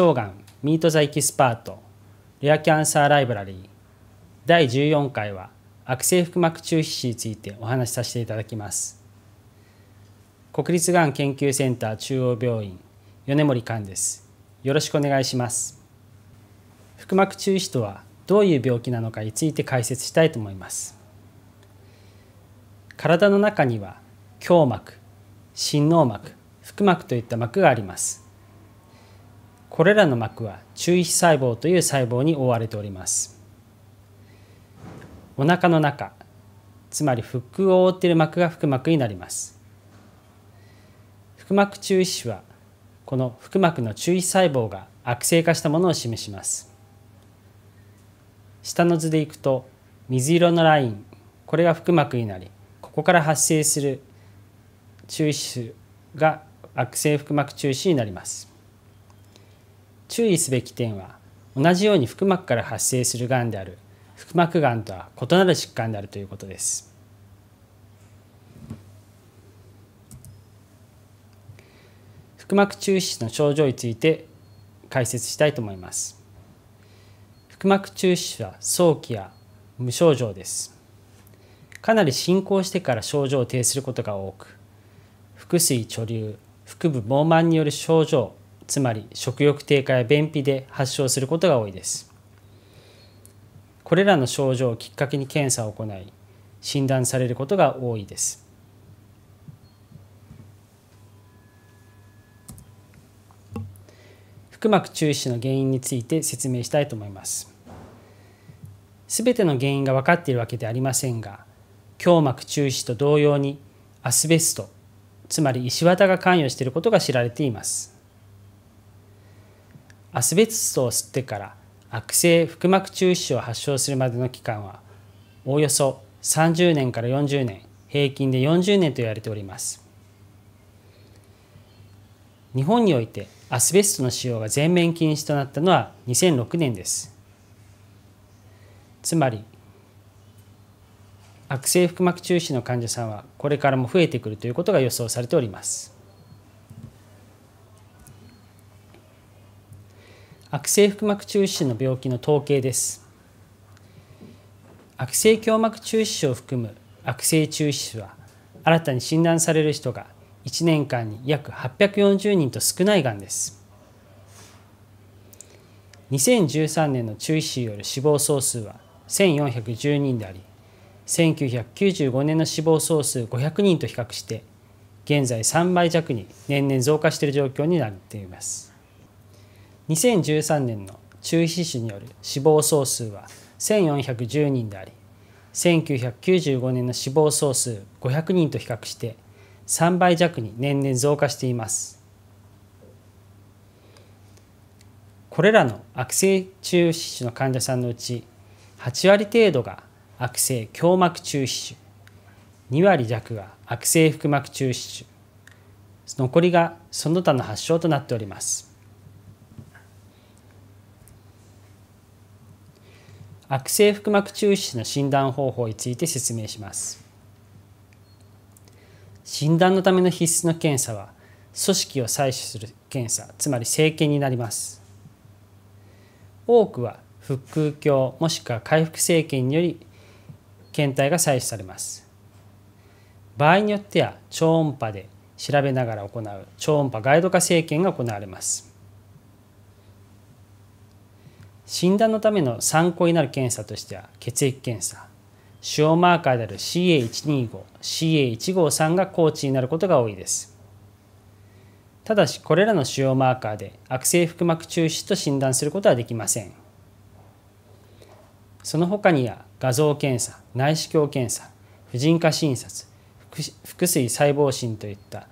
小がんミート・ザ・エキスパートレアキャンサー・ライブラリー第14回は悪性腹膜中皮腫についてお話しさせていただきます国立がん研究センター中央病院米森寛ですよろしくお願いします腹膜中皮腫とはどういう病気なのかについて解説したいと思います体の中には胸膜心嚢膜腹膜といった膜がありますこれらの膜は注意細胞という細胞に覆われておりますお腹の中つまり腹腔を覆っている膜が腹膜になります腹膜中皮腫はこの腹膜の中皮細胞が悪性化したものを示します下の図でいくと水色のラインこれが腹膜になりここから発生する中皮腫が悪性腹膜中腫になります注意すべき点は同じように腹膜から発生するがんである腹膜がんとは異なる疾患であるということです。腹膜中止の症状について解説したいと思います。腹膜中止は早期や無症状です。かなり進行してから症状を呈することが多く、腹水貯留、腹部膨満による症状つまり食欲低下や便秘で発症することが多いですこれらの症状をきっかけに検査を行い診断されることが多いです腹膜中止の原因について説明したいと思いますすべての原因が分かっているわけではありませんが胸膜中止と同様にアスベストつまり石綿が関与していることが知られていますアスベストを吸ってから悪性腹膜中腫を発症するまでの期間はおおよそ30年から40年平均で40年と言われております日本においてアスベストの使用が全面禁止となったのは2006年ですつまり悪性腹膜中腫の患者さんはこれからも増えてくるということが予想されております悪性腹膜中止の病気の統計です悪性胸膜中止を含む悪性中止は新たに診断される人が1年間に約840人と少ないがんです2013年の中止による死亡総数は1410人であり1995年の死亡総数500人と比較して現在3倍弱に年々増加している状況になっています2013年の中皮腫による死亡総数は1410人であり1995年の死亡総数500人と比較して3倍弱に年々増加していますこれらの悪性中皮腫の患者さんのうち8割程度が悪性胸膜中皮腫2割弱が悪性腹膜中皮腫残りがその他の発症となっております悪性腹膜抽出の診断方法について説明します診断のための必須の検査は組織を採取する検査つまり生検になります多くは腹腔鏡もしくは回復生検により検体が採取されます場合によっては超音波で調べながら行う超音波ガイド化生検が行われます診断のための参考になる検査としては血液検査腫瘍マーカーである CA125CA153 が高値になることが多いですただしこれらの腫瘍マーカーで悪性腹膜中止と診断することはできませんその他には画像検査内視鏡検査婦人科診察腹水細胞診といった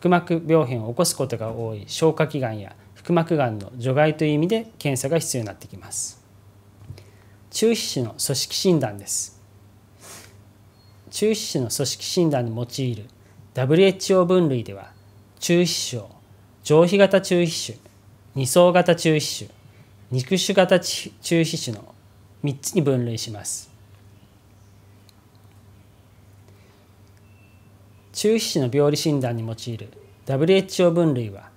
腹膜病変を起こすことが多い消化器官や腹膜がんの除外という意味で検査が必要になってきます中皮腫の組織診断です中皮腫の組織診断に用いる WHO 分類では中皮症上皮型中皮腫二層型中皮腫肉腫型中皮腫の3つに分類します中皮腫の病理診断に用いる WHO 分類は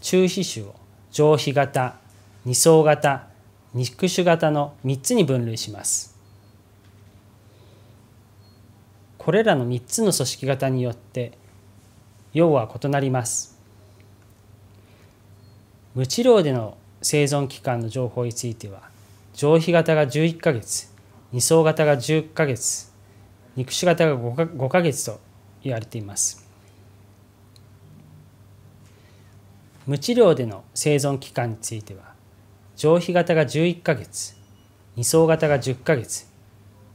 中皮腫を上皮型二層型肉種型の3つに分類しますこれらの3つの組織型によって要は異なります無治療での生存期間の情報については上皮型が11ヶ月二層型が10ヶ月肉種型が 5, 5ヶ月と言われています無治療での生存期間については上皮型が11ヶ月二層型が10ヶ月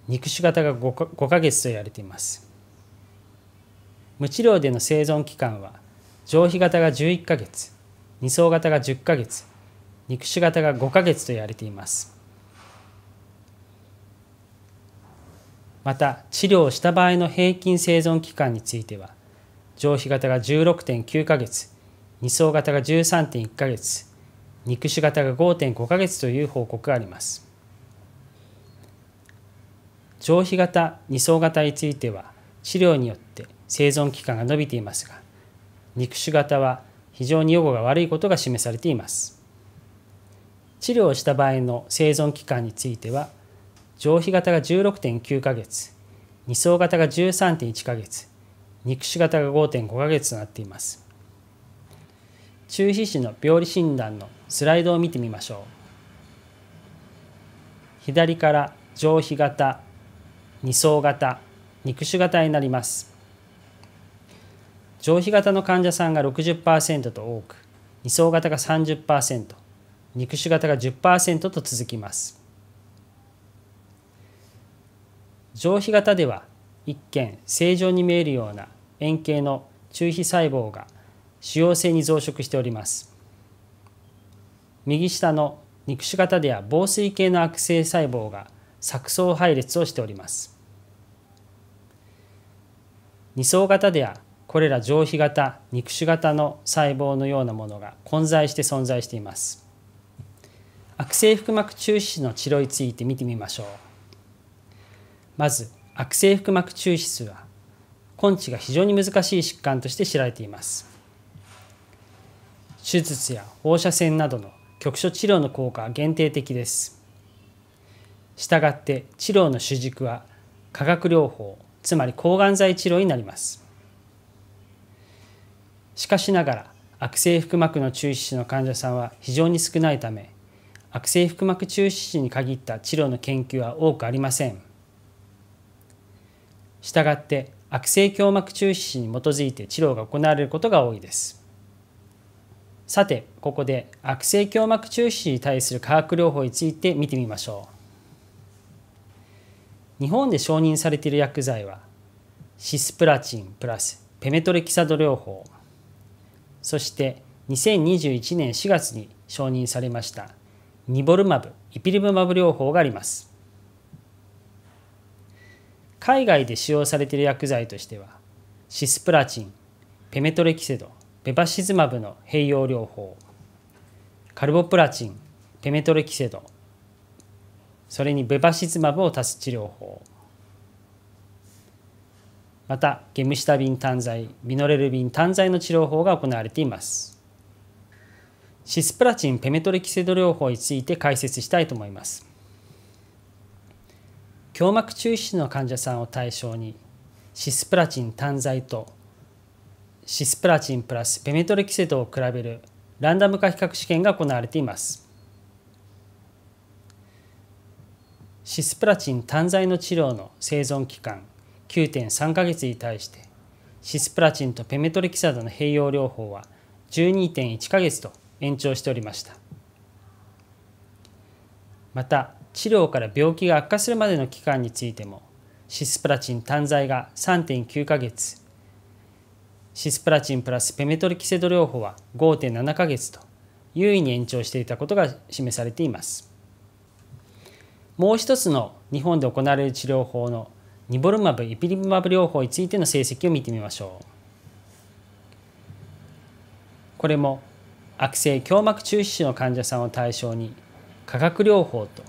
肉種型が 5, 5ヶ月と言われています無治療での生存期間は上皮型が11ヶ月二層型が10ヶ月肉種型が5ヶ月と言われていますまた治療した場合の平均生存期間については上皮型が16.9ヶ月2層型が13.1ヶ月肉種型が5.5ヶ月という報告があります上皮型2層型については治療によって生存期間が伸びていますが肉種型は非常に予後が悪いことが示されています治療をした場合の生存期間については上皮型が16.9ヶ月2層型が13.1ヶ月肉種型が5.5ヶ月となっています中皮腫の病理診断のスライドを見てみましょう左から上皮型二層型肉種型になります上皮型の患者さんが60%と多く二層型が30%肉種型が10%と続きます上皮型では一見正常に見えるような円形の中皮細胞が主要性に増殖しております右下の肉腫型では防水系の悪性細胞が錯綜配列をしております二層型ではこれら上皮型肉腫型の細胞のようなものが混在して存在しています悪性腹膜中止の治療について見てみましょうまず悪性腹膜中止は根治が非常に難しい疾患として知られています手術や放射線などの局所治療の効果は限定的です。したがって治療の主軸は化学療法つまり抗がん剤治療になります。しかしながら悪性腹膜の中止の患者さんは非常に少ないため悪性腹膜中止に限った治療の研究は多くありません。したがって悪性胸膜中止に基づいて治療が行われることが多いです。さてここで悪性胸膜中止に対する化学療法について見てみましょう日本で承認されている薬剤はシスプラチンプラスペメトレキサド療法そして2021年4月に承認されましたニボルマブイピリムマブ療法があります海外で使用されている薬剤としてはシスプラチンペメトレキセドベバシズマブの併用療法カルボプラチンペメトレキセドそれにベバシズマブを足す治療法またゲムシタビン単剤ミノレルビン単剤の治療法が行われていますシスプラチンペメトレキセド療法について解説したいと思います胸膜中止の患者さんを対象にシスプラチン単剤とシスプラチンプラスペメトレキセトを比べるランダム化比較試験が行われています。シスプラチン単剤の治療の生存期間9.3ヶ月に対してシスプラチンとペメトレキサドの併用療法は12.1ヶ月と延長しておりましたまた治療から病気が悪化するまでの期間についてもシスプラチン単剤が3.9ヶ月シスプラチンプラスペメトリキセド療法は5.7ヶ月と優位に延長していたことが示されています。もう一つの日本で行われる治療法のニボルマブ・イピリムマブ療法についての成績を見てみましょう。これも悪性胸膜中腫の患者さんを対象に化学療法と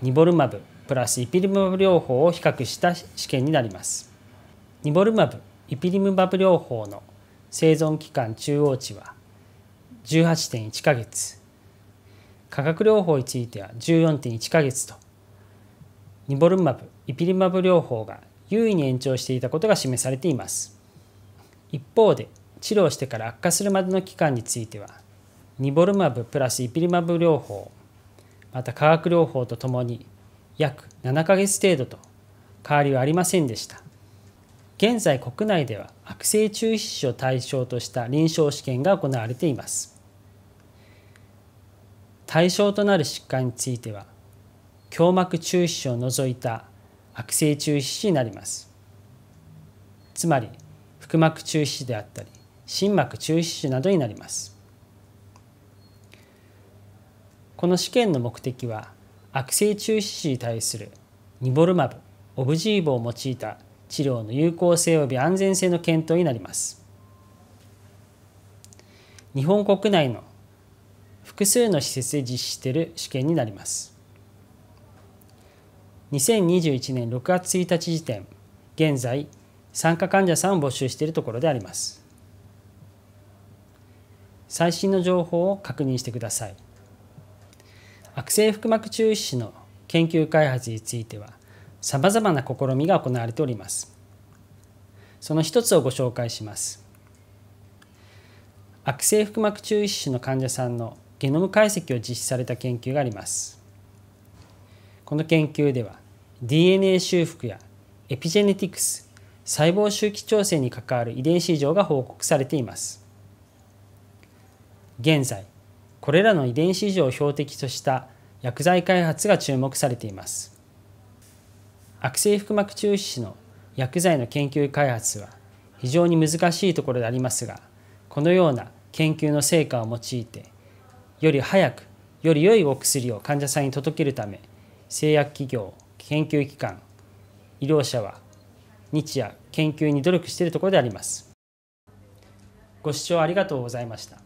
ニボルマブプラスイピリムマブ療法を比較した試験になります。ニボルマブイピリムバブ療法の生存期間中央値は18.1ヶ月化学療法については14.1ヶ月とニボルマブイピリバブ療法が優位に延長していたことが示されています一方で治療してから悪化するまでの期間についてはニボルマブプラスイピリマブ療法また化学療法とともに約7ヶ月程度と変わりはありませんでした現在国内では悪性中皮腫を対象とした臨床試験が行われています対象となる疾患については胸膜中皮腫を除いた悪性中皮腫になりますつまり腹膜中皮腫であったり心膜中皮腫などになりますこの試験の目的は悪性中皮腫に対するニボルマブオブジーボを用いた治療の有効性及び安全性の検討になります日本国内の複数の施設で実施している試験になります2021年6月1日時点現在参加患者さんを募集しているところであります最新の情報を確認してください悪性腹膜中止の研究開発についてはさまざまな試みが行われております。その一つをご紹介します。悪性腹膜中一種の患者さんのゲノム解析を実施された研究があります。この研究では DNA 修復やエピジェネティクス細胞周期調整に関わる遺伝子異常が報告されています。現在これらの遺伝子異常を標的とした薬剤開発が注目されています。悪性腹膜中止の薬剤の研究開発は非常に難しいところでありますがこのような研究の成果を用いてより早くより良いお薬を患者さんに届けるため製薬企業研究機関医療者は日夜研究に努力しているところであります。ご視聴ありがとうございました。